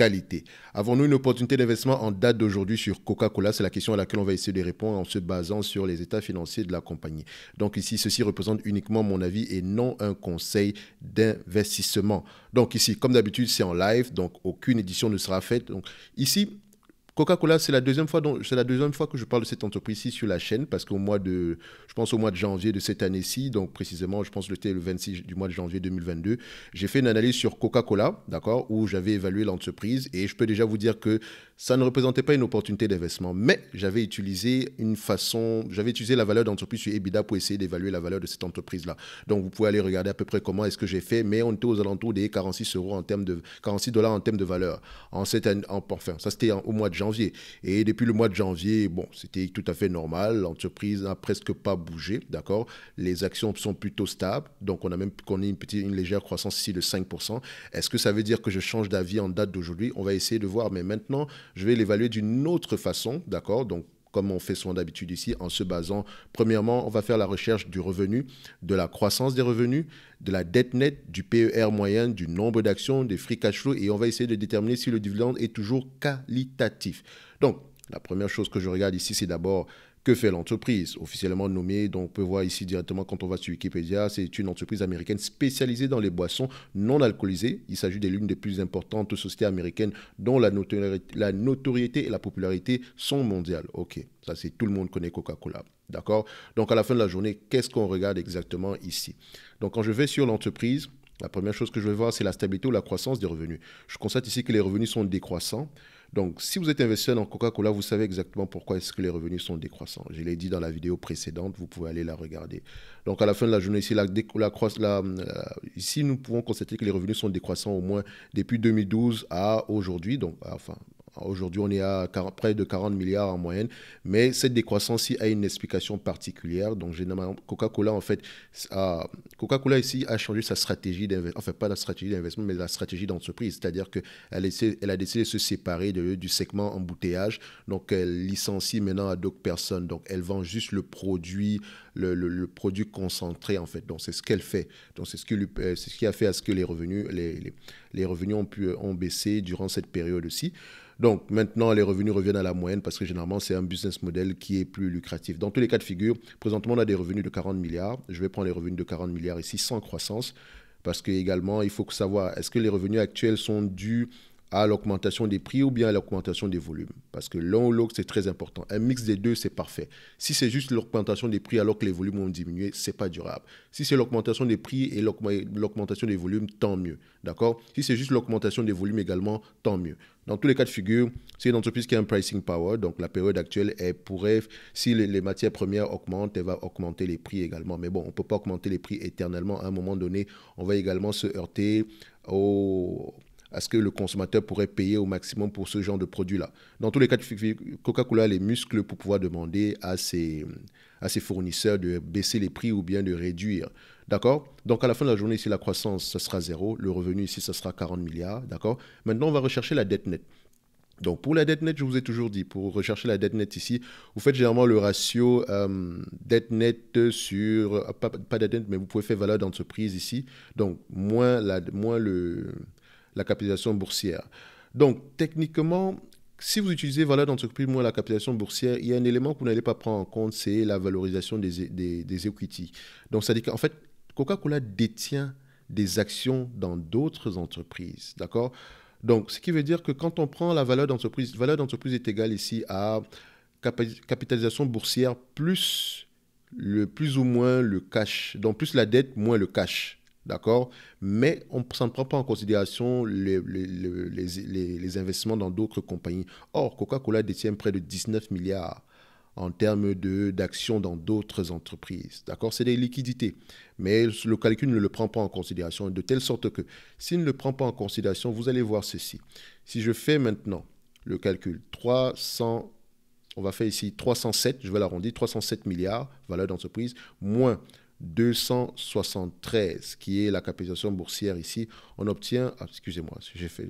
qualité. Avons-nous une opportunité d'investissement en date d'aujourd'hui sur Coca-Cola C'est la question à laquelle on va essayer de répondre en se basant sur les états financiers de la compagnie. Donc ici, ceci représente uniquement mon avis et non un conseil d'investissement. Donc ici, comme d'habitude, c'est en live, donc aucune édition ne sera faite. Donc ici, Coca-Cola, c'est la deuxième fois que je parle de cette entreprise ici sur la chaîne parce qu'au mois de je pense au mois de janvier de cette année-ci, donc précisément je pense que c'était le 26 du mois de janvier 2022, j'ai fait une analyse sur Coca-Cola, d'accord, où j'avais évalué l'entreprise et je peux déjà vous dire que ça ne représentait pas une opportunité d'investissement, mais j'avais utilisé une façon, j'avais utilisé la valeur d'entreprise sur EBITDA pour essayer d'évaluer la valeur de cette entreprise-là. Donc, vous pouvez aller regarder à peu près comment est-ce que j'ai fait, mais on était aux alentours des 46 euros en termes de 46 dollars en termes de valeur. En cette en, enfin, ça c'était au mois de janvier. Et depuis le mois de janvier, bon, c'était tout à fait normal. L'entreprise n'a presque pas bougé, d'accord. Les actions sont plutôt stables, donc on a même qu'on ait une petite, une légère croissance ici de 5%. Est-ce que ça veut dire que je change d'avis en date d'aujourd'hui On va essayer de voir, mais maintenant je vais l'évaluer d'une autre façon, d'accord Donc, comme on fait souvent d'habitude ici, en se basant, premièrement, on va faire la recherche du revenu, de la croissance des revenus, de la dette nette, du PER moyen, du nombre d'actions, des free cash flow, et on va essayer de déterminer si le dividende est toujours qualitatif. Donc, la première chose que je regarde ici, c'est d'abord que fait l'entreprise Officiellement nommée, donc on peut voir ici directement quand on va sur Wikipédia, c'est une entreprise américaine spécialisée dans les boissons non alcoolisées. Il s'agit de l'une des plus importantes sociétés américaines dont la notoriété, la notoriété et la popularité sont mondiales. Ok, ça c'est tout le monde connaît Coca-Cola. D'accord Donc à la fin de la journée, qu'est-ce qu'on regarde exactement ici Donc quand je vais sur l'entreprise, la première chose que je vais voir, c'est la stabilité ou la croissance des revenus. Je constate ici que les revenus sont décroissants. Donc, si vous êtes investisseur dans Coca-Cola, vous savez exactement pourquoi est-ce que les revenus sont décroissants. Je l'ai dit dans la vidéo précédente, vous pouvez aller la regarder. Donc, à la fin de la journée, ici, la, la, la, euh, ici nous pouvons constater que les revenus sont décroissants au moins depuis 2012 à aujourd'hui, donc enfin Aujourd'hui, on est à près de 40 milliards en moyenne, mais cette décroissance-ci a une explication particulière. Donc, généralement, Coca-Cola, en fait, Coca-Cola ici a changé sa stratégie d'investissement, enfin, pas la stratégie d'investissement, mais la stratégie d'entreprise. C'est-à-dire qu'elle a décidé de se séparer du segment embouteillage. Donc, elle licencie maintenant à d'autres personnes. Donc, elle vend juste le produit le, produit concentré, en fait. Donc, c'est ce qu'elle fait. Donc, c'est ce, qui euh, a fait à ce que les revenus, les, les, revenus ont, pu, ont baissé durant cette période aussi. Donc maintenant, les revenus reviennent à la moyenne parce que généralement, c'est un business model qui est plus lucratif. Dans tous les cas de figure, présentement, on a des revenus de 40 milliards. Je vais prendre les revenus de 40 milliards ici sans croissance parce que également, il faut savoir, est-ce que les revenus actuels sont dus à l'augmentation des prix ou bien à l'augmentation des volumes. Parce que l'un ou l'autre, c'est très important. Un mix des deux, c'est parfait. Si c'est juste l'augmentation des prix alors que les volumes ont diminué, ce n'est pas durable. Si c'est l'augmentation des prix et l'augmentation des volumes, tant mieux. D'accord Si c'est juste l'augmentation des volumes également, tant mieux. Dans tous les cas de figure, c'est une entreprise qui a un pricing power. Donc, la période actuelle, elle pourrait, si les, les matières premières augmentent, elle va augmenter les prix également. Mais bon, on ne peut pas augmenter les prix éternellement. À un moment donné, on va également se heurter au à ce que le consommateur pourrait payer au maximum pour ce genre de produit-là. Dans tous les cas, Coca-Cola a les muscles pour pouvoir demander à ses, à ses fournisseurs de baisser les prix ou bien de réduire. D'accord Donc à la fin de la journée, ici, la croissance, ça sera zéro. Le revenu, ici, ça sera 40 milliards. D'accord Maintenant, on va rechercher la dette nette. Donc pour la dette nette, je vous ai toujours dit, pour rechercher la dette nette ici, vous faites généralement le ratio euh, dette nette sur... Euh, pas, pas dette nette, mais vous pouvez faire valeur d'entreprise ici. Donc moins, la, moins le la capitalisation boursière. Donc, techniquement, si vous utilisez valeur d'entreprise moins la capitalisation boursière, il y a un élément que vous n'allez pas prendre en compte, c'est la valorisation des, des, equity. Donc, ça dit qu'en fait, Coca-Cola détient des actions dans d'autres entreprises, d'accord Donc, ce qui veut dire que quand on prend la valeur d'entreprise, valeur d'entreprise est égale ici à capitalisation boursière plus le plus ou moins le cash, donc plus la dette moins le cash. D'accord Mais on ne prend pas en considération les, investissements dans d'autres compagnies. Or, Coca-Cola détient près de 19 milliards en termes d'actions dans d'autres entreprises. D'accord C'est des liquidités. Mais le calcul ne le prend pas en considération, de telle sorte que s'il ne le prend pas en considération, vous allez voir ceci. Si je fais maintenant le calcul, 300, on va faire ici 307, je vais l'arrondir, 307 milliards, valeur d'entreprise, moins 273, qui est la capitalisation boursière ici, on obtient, ah, excusez-moi, j'ai fait,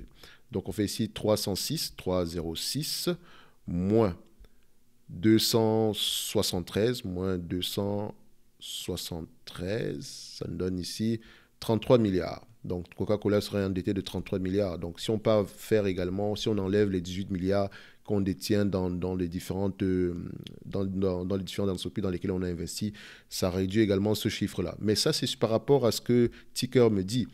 donc on fait ici 306, 306, moins 273, moins 273, ça nous donne ici 33 milliards. Donc Coca-Cola serait endetté de 33 milliards. Donc si on peut faire également, si on enlève les 18 milliards qu'on détient dans, dans, les différentes euh, dans, dans les différentes entreprises dans lesquelles on a investi, ça réduit également ce chiffre-là. Mais ça, c'est par rapport à ce que Ticker me dit.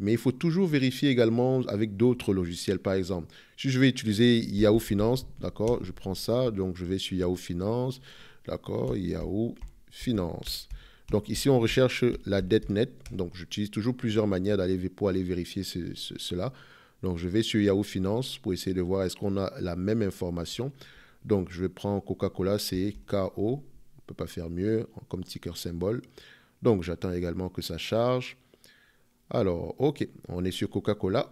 Mais il faut toujours vérifier également avec d'autres logiciels, par exemple. Si je vais utiliser Yahoo Finance, d'accord, je prends ça, donc je vais sur Yahoo Finance, d'accord, Yahoo Finance. Donc ici, on recherche la dette nette. Donc j'utilise toujours plusieurs manières d'aller pour aller vérifier cela. Donc je vais sur Yahoo Finance pour essayer de voir est-ce qu'on a la même information. Donc je vais prendre Coca-Cola, c'est KO. On ne peut pas faire mieux comme ticker symbole. Donc j'attends également que ça charge. Alors, ok, on est sur Coca-Cola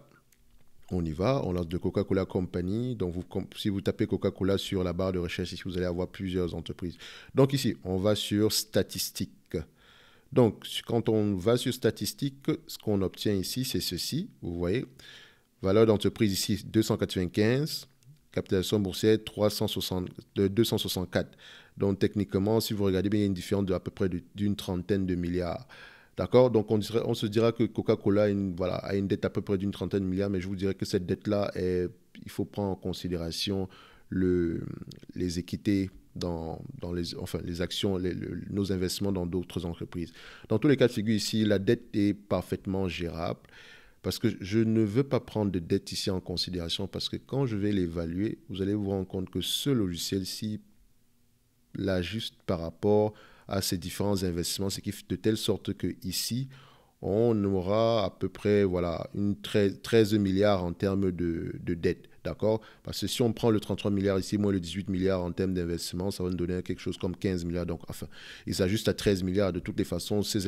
on y va, on lance de Coca-Cola Company. Donc, si vous tapez Coca-Cola sur la barre de recherche, ici, vous allez avoir plusieurs entreprises. Donc, ici, on va sur statistiques. Donc, quand on va sur statistiques, ce qu'on obtient ici, c'est ceci. Vous voyez, valeur d'entreprise ici, 295 capitalisation boursière 264. Euh, Donc techniquement, si vous regardez bien, il y a une différence d'à peu près d'une trentaine de milliards. D'accord Donc, on, se dira que Coca-Cola a une dette à peu près d'une trentaine de milliards, mais je vous dirais que cette dette-là, il faut prendre en considération les équités dans, les, enfin, les actions, nos investissements dans d'autres entreprises. Dans tous les cas de figure ici, la dette est parfaitement gérable parce que je ne veux pas prendre de dette ici en considération parce que quand je vais l'évaluer, vous allez vous rendre compte que ce logiciel-ci l'ajuste par rapport à ces différents investissements, ce qui de telle sorte que ici, on aura à peu près voilà, une 13, milliards en termes de, de dette. D'accord Parce que si on prend le 33 milliards ici, moins le 18 milliards en termes d'investissement, ça va nous donner quelque chose comme 15 milliards. Donc, enfin, il s'ajuste à 13 milliards. De toutes les façons, ces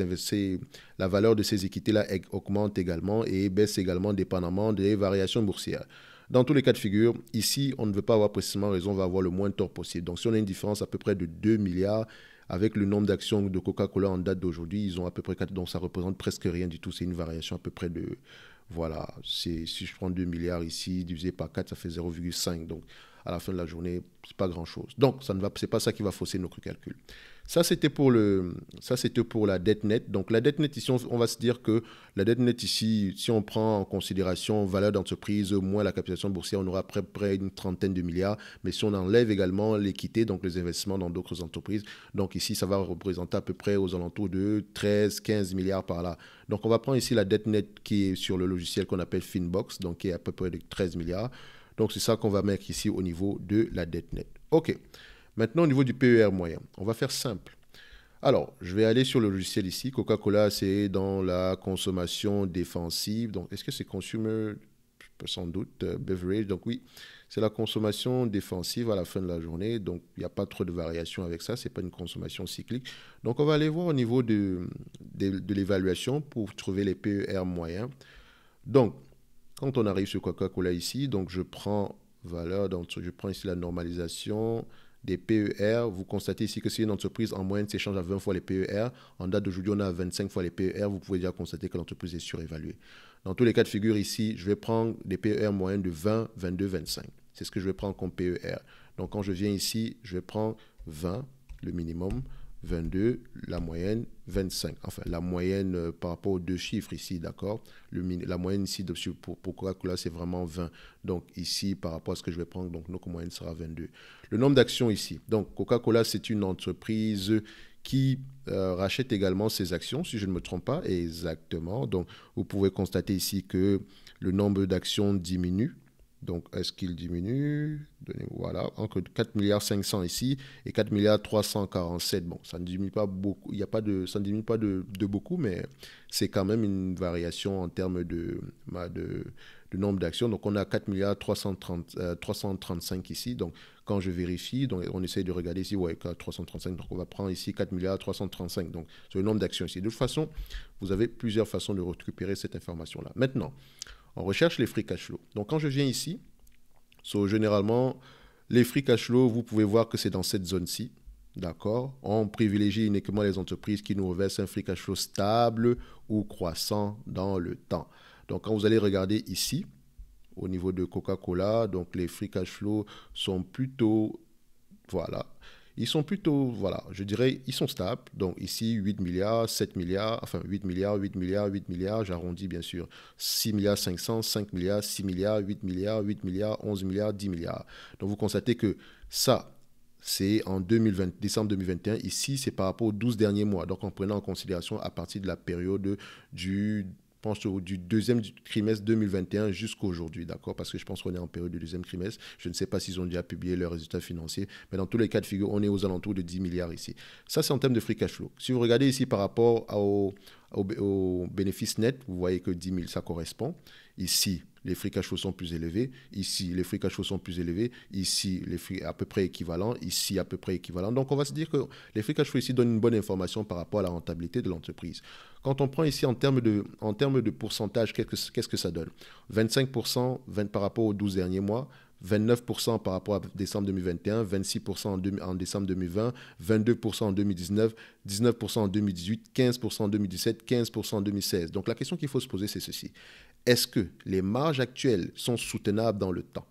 la valeur de ces équités-là augmente également et baisse également dépendamment des variations boursières. Dans tous les cas de figure, ici, on ne veut pas avoir précisément raison, on va avoir le moins de tort possible. Donc, si on a une différence à peu près de 2 milliards, avec le nombre d'actions de Coca-Cola en date d'aujourd'hui, ils ont à peu près 4, donc ça représente presque rien du tout. C'est une variation à peu près de, voilà, si je prends 2 milliards ici, divisé par 4, ça fait 0,5. Donc à la fin de la journée, c'est pas grand-chose. Donc ce n'est pas ça qui va fausser notre calcul. Ça, c'était pour, le, ça, pour la dette nette. Donc, la dette nette, ici, on, va se dire que la dette nette, ici, si on prend en considération valeur d'entreprise moins la capitalisation boursière, on aura à peu près une trentaine de milliards. Mais si on enlève également l'équité, donc les investissements dans d'autres entreprises, donc ici, ça va représenter à peu près aux alentours de 13, 15 milliards par là. Donc, on va prendre ici la dette nette qui est sur le logiciel qu'on appelle Finbox, donc qui est à peu près de 13 milliards. Donc, c'est ça qu'on va mettre ici au niveau de la dette nette. OK. Maintenant, au niveau du PER moyen, on va faire simple. Alors, je vais aller sur le logiciel ici. Coca-Cola, c'est dans la consommation défensive. Donc, est-ce que c'est consumer Sans doute, euh, beverage. Donc, oui, c'est la consommation défensive à la fin de la journée. Donc, il n'y a pas trop de variation avec ça. Ce n'est pas une consommation cyclique. Donc, on va aller voir au niveau de, l'évaluation pour trouver les PER moyens. Donc, quand on arrive sur Coca-Cola ici, donc je prends valeur, donc je prends ici la normalisation, des PER. Vous constatez ici que si une entreprise en moyenne s'échange à 20 fois les PER, en date d'aujourd'hui, on a à 25 fois les PER. Vous pouvez déjà constater que l'entreprise est surévaluée. Dans tous les cas de figure ici, je vais prendre des PER moyens de 20, 22, 25. C'est ce que je vais prendre comme PER. Donc quand je viens ici, je vais prendre 20, le minimum, 22, la moyenne 25. Enfin, la moyenne euh, par rapport aux deux chiffres ici, d'accord La moyenne ici, pour, Coca-Cola, c'est vraiment 20. Donc ici, par rapport à ce que je vais prendre, donc notre moyenne sera 22. Le nombre d'actions ici. Donc Coca-Cola, c'est une entreprise qui euh, rachète également ses actions, si je ne me trompe pas. Exactement. Donc vous pouvez constater ici que le nombre d'actions diminue donc, est-ce qu'il diminue Voilà, entre 4 milliards 500 ici et 4 milliards 347. Bon, ça ne diminue pas beaucoup, il y a pas de, ça ne pas de, beaucoup, mais c'est quand même une variation en termes de, bah, de, nombre d'actions. Donc, on a 4 milliards 330, 335 euh, ici. Donc, quand je vérifie, donc on essaye de regarder ici, ouais, 335. Donc, on va prendre ici 4 milliards 335. Donc, c'est le nombre d'actions ici. De toute façon, vous avez plusieurs façons de récupérer cette information-là. Maintenant, on recherche les free cash flow. Donc quand je viens ici, généralement, les free cash flow, vous pouvez voir que c'est dans cette zone-ci. D'accord On privilégie uniquement les entreprises qui nous reversent un free cash flow stable ou croissant dans le temps. Donc, quand vous allez regarder ici, au niveau de Coca-Cola, donc les free cash flow sont plutôt, voilà, ils sont plutôt, voilà, je dirais, ils sont stables. Donc ici, 8 milliards, 7 milliards, enfin 8 milliards, 8 milliards, 8 milliards, j'arrondis bien sûr, 6 milliards 500, 5 milliards, 6 milliards, 8 milliards, 8 milliards, 11 milliards, 10 milliards. Donc vous constatez que ça, c'est en 2020, décembre 2021. Ici, c'est par rapport aux 12 derniers mois. Donc en prenant en considération à partir de la période du je pense, du deuxième trimestre 2021 jusqu'à aujourd'hui, d'accord Parce que je pense qu'on est en période du deuxième trimestre. Je ne sais pas s'ils ont déjà publié leurs résultats financiers, mais dans tous les cas de figure, on est aux alentours de 10 milliards ici. Ça, c'est en termes de free cash flow. Si vous regardez ici par rapport au, au, au bénéfice net, vous voyez que 10 000, ça correspond. Ici, les fric à sont plus élevés. Ici, les fric à sont plus élevés. Ici, les fric à peu près équivalents. Ici, à peu près équivalents. Donc, on va se dire que les fric à ici donnent une bonne information par rapport à la rentabilité de l'entreprise. Quand on prend ici en termes de, en termes de pourcentage, qu'est-ce que ça donne 25% par rapport aux 12 derniers mois, 29% par rapport à décembre 2021, 26% en, décembre 2020, 22% en 2019, 19% en 2018, 15% en 2017, 15% en 2016. Donc la question qu'il faut se poser, c'est ceci. Est-ce que les marges actuelles sont soutenables dans le temps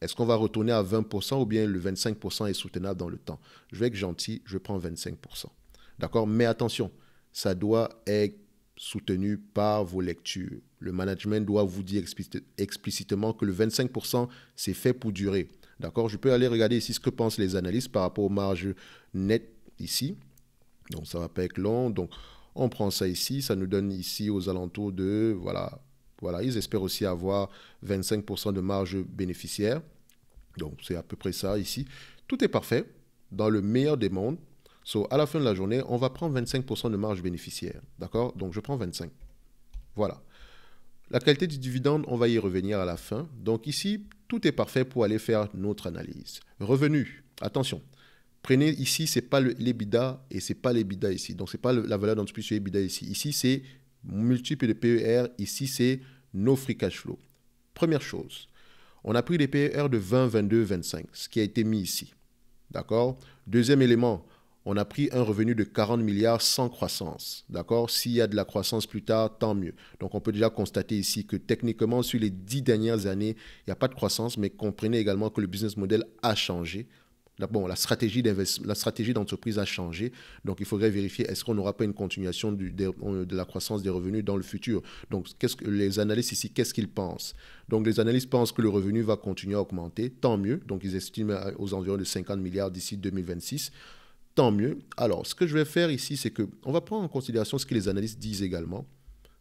Est-ce qu'on va retourner à 20% ou bien le 25% est soutenable dans le temps Je vais être gentil, je prends 25%. D'accord Mais attention, ça doit être soutenu par vos lectures. Le management doit vous dire explicitement que le 25%, c'est fait pour durer. D'accord Je peux aller regarder ici ce que pensent les analystes par rapport aux marges nettes ici. Donc, ça va pas être long. Donc, on prend ça ici. Ça nous donne ici aux alentours de, voilà, voilà, ils espèrent aussi avoir 25% de marge bénéficiaire. Donc c'est à peu près ça ici. Tout est parfait, dans le meilleur des mondes. So, à la fin de la journée, on va prendre 25% de marge bénéficiaire. D'accord Donc je prends 25. Voilà. La qualité du dividende, on va y revenir à la fin. Donc ici, tout est parfait pour aller faire notre analyse. Revenu, attention. Prenez ici, ce n'est pas l'EBIDA et ce n'est pas l'EBIDA ici. Donc, ce n'est pas la valeur d'entreprise sur l'EBIDA ici. Ici, c'est multiple de PER, ici, c'est nos free cash flow. Première chose, on a pris des PER de 20, 22, 25, ce qui a été mis ici. D'accord Deuxième élément, on a pris un revenu de 40 milliards sans croissance. D'accord S'il y a de la croissance plus tard, tant mieux. Donc on peut déjà constater ici que techniquement, sur les 10 dernières années, il n'y a pas de croissance, mais comprenez également que le business model a changé. Bon, la stratégie la stratégie d'entreprise a changé, donc il faudrait vérifier est-ce qu'on n'aura pas une continuation du, de, la croissance des revenus dans le futur. Donc, qu'est-ce que les analystes ici, qu'est-ce qu'ils pensent Donc, les analystes pensent que le revenu va continuer à augmenter, tant mieux. Donc, ils estiment aux environs de 50 milliards d'ici 2026. Tant mieux. Alors, ce que je vais faire ici, c'est que on va prendre en considération ce que les analystes disent également,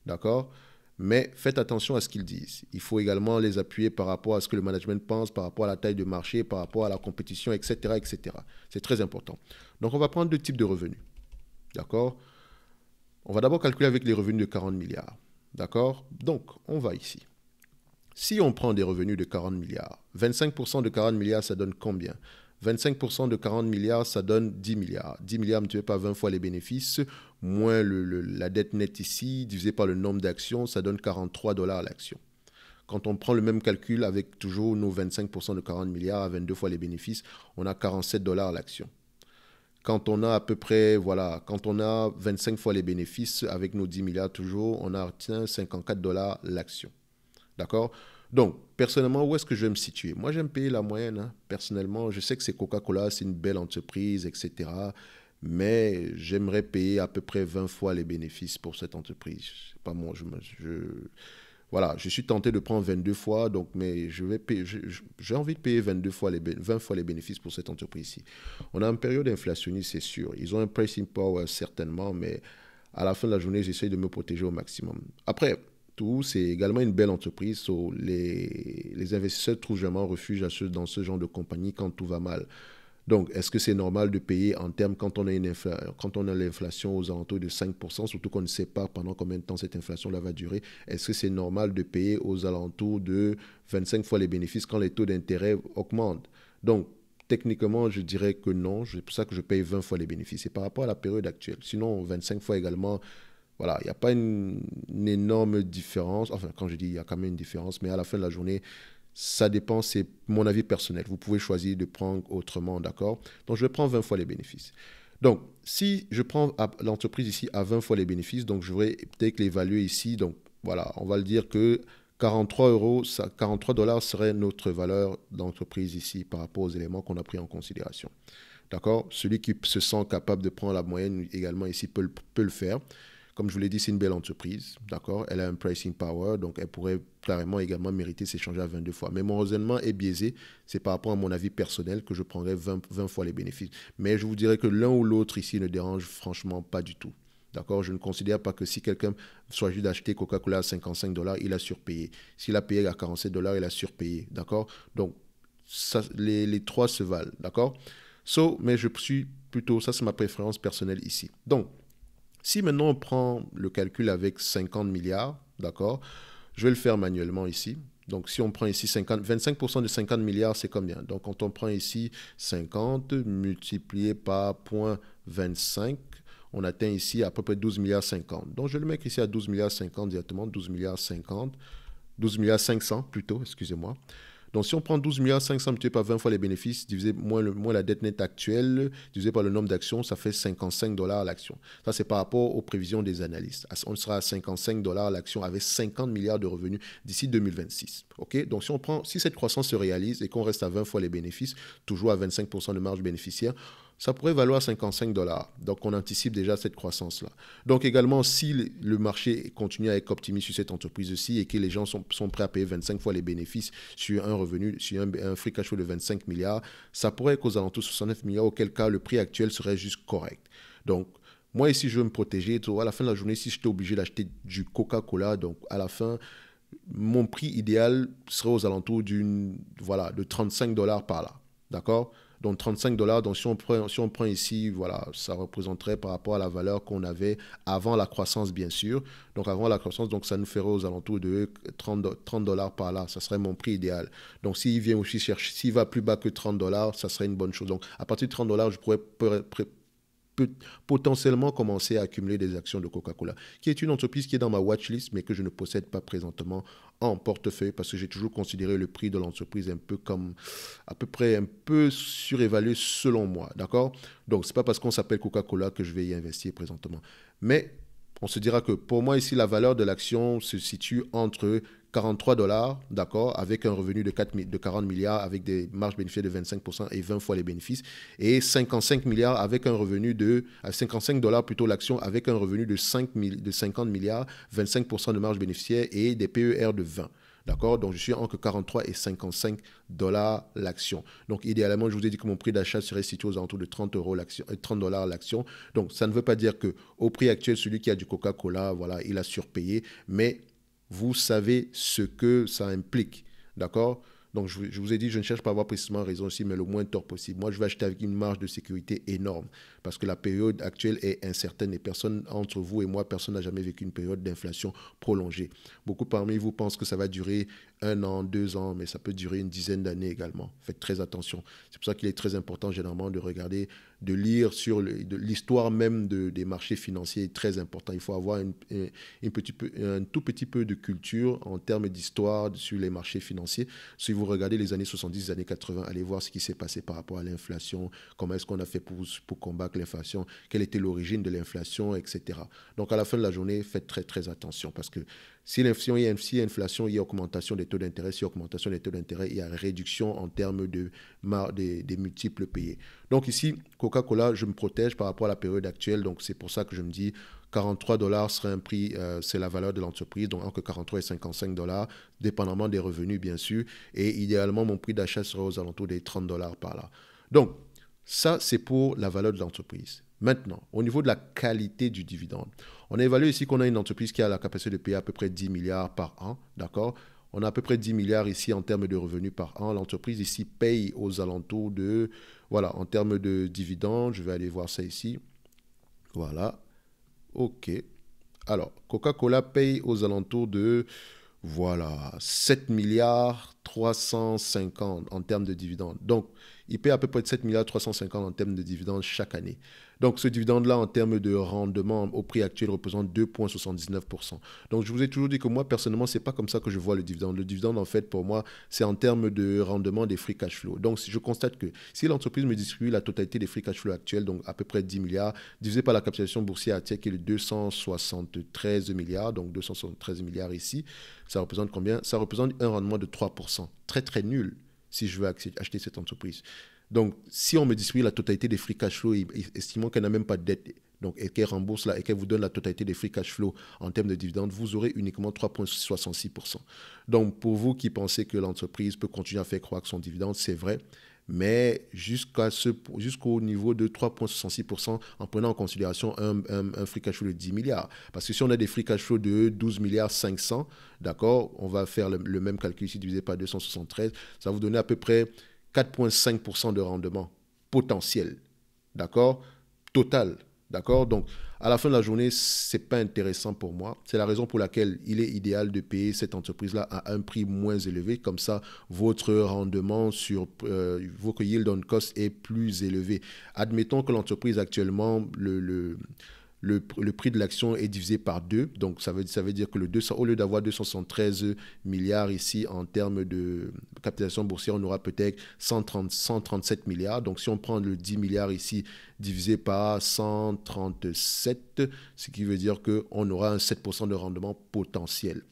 d'accord mais faites attention à ce qu'ils disent. Il faut également les appuyer par rapport à ce que le management pense, par rapport à la taille de marché, par rapport à la compétition, etc. etc. C'est très important. Donc on va prendre deux types de revenus. D'accord On va d'abord calculer avec les revenus de 40 milliards. D'accord Donc on va ici. Si on prend des revenus de 40 milliards, 25% de 40 milliards, ça donne combien 25% de 40 milliards, ça donne 10 milliards. 10 milliards veux pas 20 fois les bénéfices, moins la dette nette ici, divisé par le nombre d'actions, ça donne 43 dollars l'action. Quand on prend le même calcul avec toujours nos 25% de 40 milliards à 22 fois les bénéfices, on a 47 dollars l'action. Quand on a à peu près, voilà, quand on a 25 fois les bénéfices avec nos 10 milliards toujours, on a 54 dollars l'action. D'accord donc, personnellement, où est-ce que je vais me situer Moi, j'aime payer la moyenne. Hein. Personnellement, je sais que c'est Coca-Cola, c'est une belle entreprise, etc. Mais j'aimerais payer à peu près 20 fois les bénéfices pour cette entreprise. Pas moi, je, voilà, je suis tenté de prendre 22 fois, donc, mais je j'ai envie de payer 22 fois les, 20 fois les bénéfices pour cette entreprise-ci. On a une période inflationniste, c'est sûr. Ils ont un pricing power certainement, mais à la fin de la journée, j'essaye de me protéger au maximum. Après, c'est également une belle entreprise. les, investisseurs trouvent généralement refuge dans ce genre de compagnie quand tout va mal. Donc, est-ce que c'est normal de payer en termes quand on a, une quand on a l'inflation aux alentours de 5%, surtout qu'on ne sait pas pendant combien de temps cette inflation-là va durer, est-ce que c'est normal de payer aux alentours de 25 fois les bénéfices quand les taux d'intérêt augmentent Donc, techniquement, je dirais que non. C'est pour ça que je paye 20 fois les bénéfices. Et par rapport à la période actuelle, sinon 25 fois également voilà, il n'y a pas une, énorme différence. Enfin, quand je dis il y a quand même une différence, mais à la fin de la journée, ça dépend, c'est mon avis personnel. Vous pouvez choisir de prendre autrement, d'accord Donc, je vais prends 20 fois les bénéfices. Donc, si je prends l'entreprise ici à 20 fois les bénéfices, donc je vais peut-être l'évaluer ici. Donc, voilà, on va le dire que 43 euros, 43 dollars serait notre valeur d'entreprise ici par rapport aux éléments qu'on a pris en considération. D'accord Celui qui se sent capable de prendre la moyenne également ici peut le faire. Comme je vous l'ai dit, c'est une belle entreprise, d'accord Elle a un pricing power, donc elle pourrait clairement également mériter s'échanger à 22 fois. Mais mon raisonnement est biaisé, c'est par rapport à mon avis personnel que je prendrais 20, fois les bénéfices. Mais je vous dirais que l'un ou l'autre ici ne dérange franchement pas du tout. D'accord Je ne considère pas que si quelqu'un soit juste d'acheter Coca-Cola à 55 dollars, il a surpayé. S'il a payé à 47 dollars, il a surpayé. D'accord Donc, les, trois se valent. D'accord So, mais je suis plutôt, ça c'est ma préférence personnelle ici. Donc, si maintenant on prend le calcul avec 50 milliards, d'accord, je vais le faire manuellement ici. Donc, si on prend ici 25% de 50 milliards, c'est combien Donc, quand on prend ici 50 multiplié par 0.25, on atteint ici à peu près 12 milliards 50. Donc, je vais le mettre ici à 12 milliards 50 directement, 12 milliards 50, 12 milliards 500 plutôt, excusez-moi. Donc, si on prend 12 milliards 500 par 20 fois les bénéfices, divisé moins, moins la dette nette actuelle, divisé par le nombre d'actions, ça fait 55 dollars l'action. Ça, c'est par rapport aux prévisions des analystes. On sera à 55 dollars l'action avec 50 milliards de revenus d'ici 2026. OK Donc, si on prend, si cette croissance se réalise et qu'on reste à 20 fois les bénéfices, toujours à 25% de marge bénéficiaire, ça pourrait valoir 55 dollars. Donc on anticipe déjà cette croissance-là. Donc également, si le marché continue à être optimiste sur cette entreprise-ci et que les gens sont, sont, prêts à payer 25 fois les bénéfices sur un revenu, sur un, fric free cash flow de 25 milliards, ça pourrait être aux alentours de 69 milliards, auquel cas le prix actuel serait juste correct. Donc moi ici, je veux me protéger. À la fin de la journée, si j'étais obligé d'acheter du Coca-Cola, donc à la fin, mon prix idéal serait aux alentours d'une voilà de 35 dollars par là. D'accord donc 35 dollars, donc si on, prend, si on prend ici, voilà, ça représenterait par rapport à la valeur qu'on avait avant la croissance, bien sûr. Donc avant la croissance, donc ça nous ferait aux alentours de 30 dollars par là. Ça serait mon prix idéal. Donc s'il vient aussi chercher, s'il va plus bas que 30 dollars, ça serait une bonne chose. Donc à partir de 30 dollars, je pourrais potentiellement commencer à accumuler des actions de Coca-Cola, qui est une entreprise qui est dans ma watchlist, mais que je ne possède pas présentement en portefeuille, parce que j'ai toujours considéré le prix de l'entreprise un peu comme, à peu près un peu surévalué selon moi, d'accord Donc, ce n'est pas parce qu'on s'appelle Coca-Cola que je vais y investir présentement. Mais on se dira que pour moi ici, la valeur de l'action se situe entre 43 dollars, d'accord, avec un revenu de, de 40 milliards, avec des marges bénéficiaires de 25% et 20 fois les bénéfices, et 55 milliards avec un revenu de 55 euh, dollars plutôt l'action avec un revenu de, de 50 milliards, 25% de marge bénéficiaire et des PER de 20. D'accord Donc, je suis entre 43 et 55 dollars l'action. Donc, idéalement, je vous ai dit que mon prix d'achat serait situé aux alentours de 30 euros l'action, 30 euh, dollars l'action. Donc, ça ne veut pas dire que au prix actuel, celui qui a du Coca-Cola, voilà, il a surpayé. Mais vous savez ce que ça implique. D'accord Donc, je, vous ai dit, je ne cherche pas à avoir précisément raison aussi, mais le moins tort possible. Moi, je vais acheter avec une marge de sécurité énorme parce que la période actuelle est incertaine et personne entre vous et moi, personne n'a jamais vécu une période d'inflation prolongée. Beaucoup parmi vous pensent que ça va durer un an, deux ans, mais ça peut durer une dizaine d'années également. Faites très attention. C'est pour ça qu'il est très important généralement de regarder, de lire sur l'histoire même des marchés financiers très important. Il faut avoir un tout petit peu de culture en termes d'histoire sur les marchés financiers. Si vous regardez les années 70, les années 80, allez voir ce qui s'est passé par rapport à l'inflation, comment est-ce qu'on a fait pour, pour combattre l'inflation, quelle était l'origine de l'inflation, etc. Donc à la fin de la journée, faites très très attention parce que si l'inflation, il y a inflation, il y a augmentation des taux d'intérêt, si augmentation des taux d'intérêt, il y a réduction en termes de, des, multiples payés. Donc ici, Coca-Cola, je me protège par rapport à la période actuelle, donc c'est pour ça que je me dis 43 dollars serait un prix, euh, c'est la valeur de l'entreprise, donc entre 43 et 55 dollars, dépendamment des revenus bien sûr. Et idéalement, mon prix d'achat serait aux alentours des 30 dollars par là. Donc, ça, c'est pour la valeur de l'entreprise. Maintenant, au niveau de la qualité du dividende, on a évalué ici qu'on a une entreprise qui a la capacité de payer à peu près 10 milliards par an, d'accord On a à peu près 10 milliards ici en termes de revenus par an. L'entreprise ici paye aux alentours de, voilà, en termes de dividendes, je vais aller voir ça ici. Voilà, ok. Alors, Coca-Cola paye aux alentours de, voilà, 7 milliards 350 en termes de dividendes. Donc, il paie à peu près 7 milliards 350 en termes de dividendes chaque année. Donc ce dividende-là, en termes de rendement au prix actuel, représente 2,79%. Donc je vous ai toujours dit que moi, personnellement, ce n'est pas comme ça que je vois le dividende. Le dividende, en fait, pour moi, c'est en termes de rendement des free cash flow. Donc je constate que si l'entreprise me distribue la totalité des free cash flow actuels, donc à peu près 10 milliards, divisé par la capitalisation boursière actuelle qui est de 273 milliards, donc 273 milliards ici, ça représente combien Ça représente un rendement de 3%. Très, très nul si je veux acheter cette entreprise. Donc, si on me distribue la totalité des free cash flow, estimant qu'elle n'a même pas de dette, donc, et qu'elle rembourse là, et qu'elle vous donne la totalité des free cash flow en termes de dividendes, vous aurez uniquement 3,66%. Donc, pour vous qui pensez que l'entreprise peut continuer à faire croître son dividende, c'est vrai, mais jusqu'au niveau de 3,66% en prenant en considération un, un, free cash flow de 10 milliards. Parce que si on a des free cash flow de 12 milliards 500, d'accord, on va faire le, même calcul ici divisé par 273, ça va vous donner à peu près 4,5% de rendement potentiel, d'accord, total D'accord Donc, à la fin de la journée, ce n'est pas intéressant pour moi. C'est la raison pour laquelle il est idéal de payer cette entreprise-là à un prix moins élevé. Comme ça, votre rendement sur euh, votre yield on cost est plus élevé. Admettons que l'entreprise actuellement, le le, prix de l'action est divisé par 2. Donc, ça veut, ça veut dire que le au lieu d'avoir 273 milliards ici en termes de capitalisation boursière, on aura peut-être 137 milliards. Donc, si on prend le 10 milliards ici divisé par 137, ce qui veut dire qu'on aura un 7% de rendement potentiel.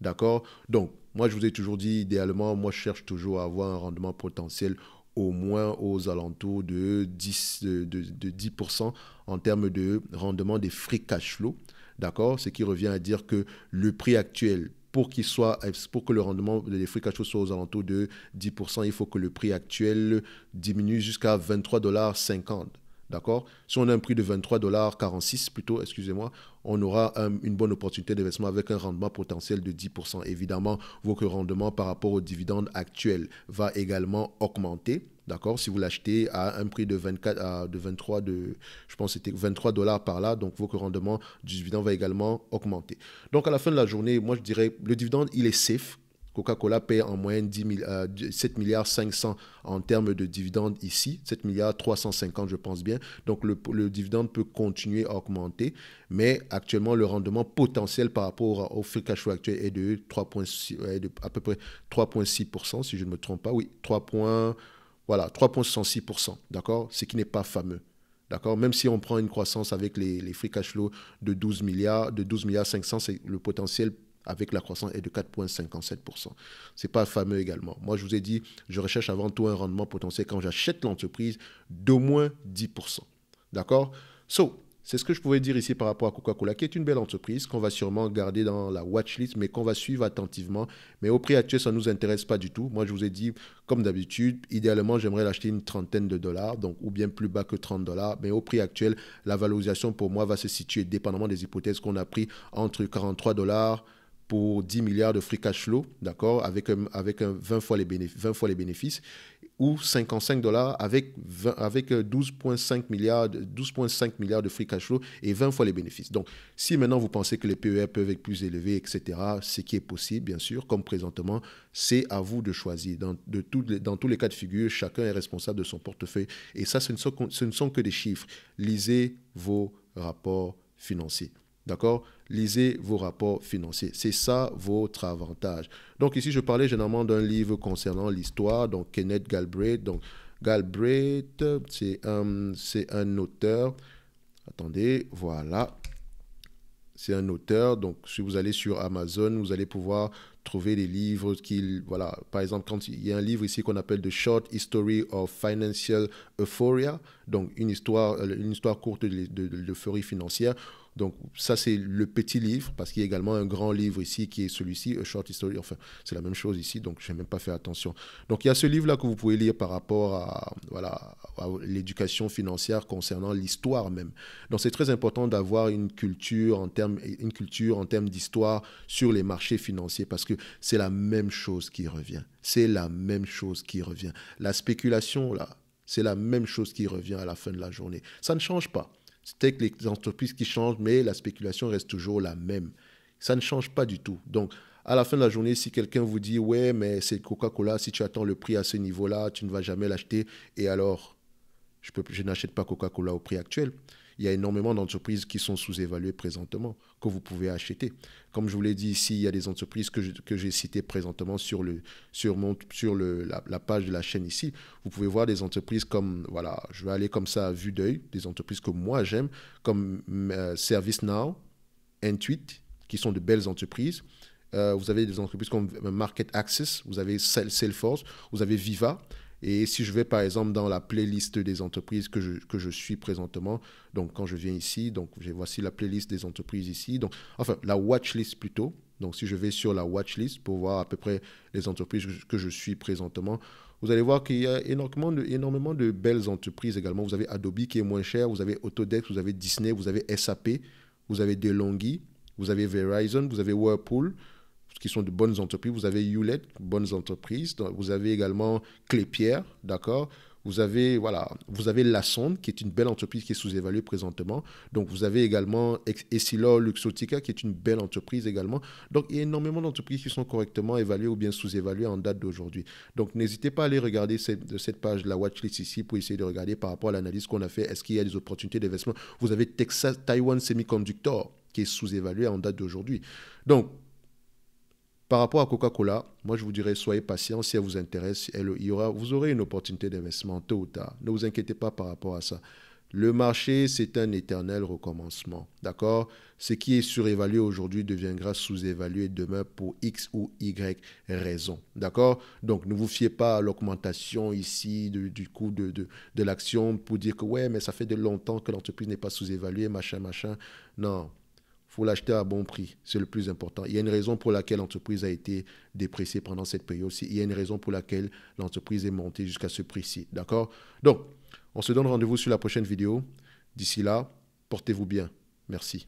D'accord Donc, moi, je vous ai toujours dit, idéalement, moi, je cherche toujours à avoir un rendement potentiel au moins aux alentours de 10%, de, de 10% en termes de rendement des free cash flow. D'accord Ce qui revient à dire que le prix actuel pour, qu'il soit, pour que le rendement des free cash flow soit aux alentours de 10%, il faut que le prix actuel diminue jusqu'à 23,50$. D'accord Si on a un prix de 23,46$ plutôt, excusez-moi, on aura une bonne opportunité d'investissement avec un rendement potentiel de 10%. Évidemment, votre rendement par rapport aux dividendes actuels va également augmenter. D'accord Si vous l'achetez à un prix de, 24, de 23, de, je pense c'était 23 dollars par là, donc votre rendement du dividende va également augmenter. Donc à la fin de la journée, moi je dirais, le dividende, il est safe. Coca-Cola paie en moyenne 7,5 7 euh, milliards 500 en termes de dividende ici, 7 milliards 350 je pense bien. Donc le, dividende peut continuer à augmenter, mais actuellement le rendement potentiel par rapport au free cash flow actuel est de, à peu près 3,6% si je ne me trompe pas. Oui, 3,6%. Voilà, 3,66%, d'accord Ce qui n'est pas fameux. D'accord Même si on prend une croissance avec les, les free cash flow de 12 milliards, de 12 milliards 500, c'est le potentiel avec la croissance est de 4,57%. Ce n'est pas fameux également. Moi, je vous ai dit, je recherche avant tout un rendement potentiel quand j'achète l'entreprise d'au moins 10%. D'accord So, c'est ce que je pouvais dire ici par rapport à Coca-Cola, qui est une belle entreprise qu'on va sûrement garder dans la watchlist, mais qu'on va suivre attentivement. Mais au prix actuel, ça ne nous intéresse pas du tout. Moi, je vous ai dit, comme d'habitude, idéalement, j'aimerais l'acheter une trentaine de dollars, donc ou bien plus bas que 30 dollars. Mais au prix actuel, la valorisation pour moi va se situer, dépendamment des hypothèses qu'on a prises, entre 43 dollars pour 10 milliards de free cash flow, d'accord, avec, avec 20, fois les 20 fois les bénéfices, ou 55 dollars avec, avec 12,5 euh, milliards, milliards de free cash flow et 20 fois les bénéfices. Donc, si maintenant vous pensez que les PER peuvent être plus élevés, etc., ce qui est possible, bien sûr, comme présentement, c'est à vous de choisir. Dans, tous les cas de figure, chacun est responsable de son portefeuille. Et ça, ce ne sont que des chiffres. Lisez vos rapports financiers. D'accord Lisez vos rapports financiers. C'est ça votre avantage. Donc ici, je parlais généralement d'un livre concernant l'histoire, donc Kenneth Galbraith. Donc Galbraith, c'est un, c'est un auteur. Attendez, voilà. C'est un auteur. Donc si vous allez sur Amazon, vous allez pouvoir trouver des livres qu'il... Voilà, par exemple, quand il y a un livre ici qu'on appelle The Short History of Financial Euphoria, donc une histoire, une histoire courte de l'euphorie financière donc ça, c'est le petit livre, parce qu'il y a également un grand livre ici qui est celui-ci, A Short History. Enfin, c'est la même chose ici, donc je n'ai même pas fait attention. Donc il y a ce livre-là que vous pouvez lire par rapport à voilà l'éducation financière concernant l'histoire même. Donc c'est très important d'avoir une culture en termes une culture en termes d'histoire sur les marchés financiers, parce que c'est la même chose qui revient. C'est la même chose qui revient. La spéculation là. C'est la même chose qui revient à la fin de la journée. Ça ne change pas. C'est que les entreprises qui changent, mais la spéculation reste toujours la même. Ça ne change pas du tout. Donc, à la fin de la journée, si quelqu'un vous dit, ouais, mais c'est Coca-Cola, si tu attends le prix à ce niveau-là, tu ne vas jamais l'acheter, et alors, je, peux, je n'achète pas Coca-Cola au prix actuel il y a énormément d'entreprises qui sont sous-évaluées présentement, que vous pouvez acheter. Comme je vous l'ai dit ici, il y a des entreprises que, j'ai citées présentement sur, le, sur, mon, sur le, la, page de la chaîne ici. Vous pouvez voir des entreprises comme, voilà, je vais aller comme ça à vue d'œil, des entreprises que moi j'aime, comme euh, ServiceNow, Intuit, qui sont de belles entreprises. Euh, vous avez des entreprises comme Market Access, vous avez Salesforce, vous avez Viva. Et si je vais par exemple dans la playlist des entreprises que je, que je suis présentement, donc quand je viens ici, donc voici la playlist des entreprises ici, donc enfin la watchlist plutôt. Donc si je vais sur la watchlist pour voir à peu près les entreprises que je suis présentement, vous allez voir qu'il y a énormément de, énormément de belles entreprises également. Vous avez Adobe qui est moins cher, vous avez Autodesk, vous avez Disney, vous avez SAP, vous avez DeLonghi, vous avez Verizon, vous avez Whirlpool, qui sont de bonnes entreprises. Vous avez Hewlett, bonnes entreprises. Vous avez également Clépierre, d'accord vous avez, voilà, vous avez La Sonde, qui est une belle entreprise qui est sous-évaluée présentement. Donc, vous avez également Essilor Luxotica, qui est une belle entreprise également. Donc, il y a énormément d'entreprises qui sont correctement évaluées ou bien sous-évaluées en date d'aujourd'hui. Donc, n'hésitez pas à aller regarder cette, cette page, la watchlist ici, pour essayer de regarder par rapport à l'analyse qu'on a fait. Est-ce qu'il y a des opportunités d'investissement Vous avez Texas, Taiwan Semiconductor, qui est sous-évalué en date d'aujourd'hui. Donc, par rapport à Coca-Cola, moi je vous dirais soyez patient si elle vous intéresse. Elle, il y aura, vous aurez une opportunité d'investissement tôt ou tard. Ne vous inquiétez pas par rapport à ça. Le marché, c'est un éternel recommencement. D'accord Ce qui est surévalué aujourd'hui deviendra sous-évalué demain pour X ou Y raison. D'accord Donc, ne vous fiez pas à l'augmentation ici du coût de, l'action pour dire que, ouais, mais ça fait de longtemps que l'entreprise n'est pas sous-évaluée, machin, machin. Non, faut l'acheter à bon prix. C'est le plus important. Il y a une raison pour laquelle l'entreprise a été dépréciée pendant cette période. Il y a une raison pour laquelle l'entreprise est montée jusqu'à ce prix-ci. D'accord Donc, on se donne rendez-vous sur la prochaine vidéo. D'ici là, portez-vous bien. Merci.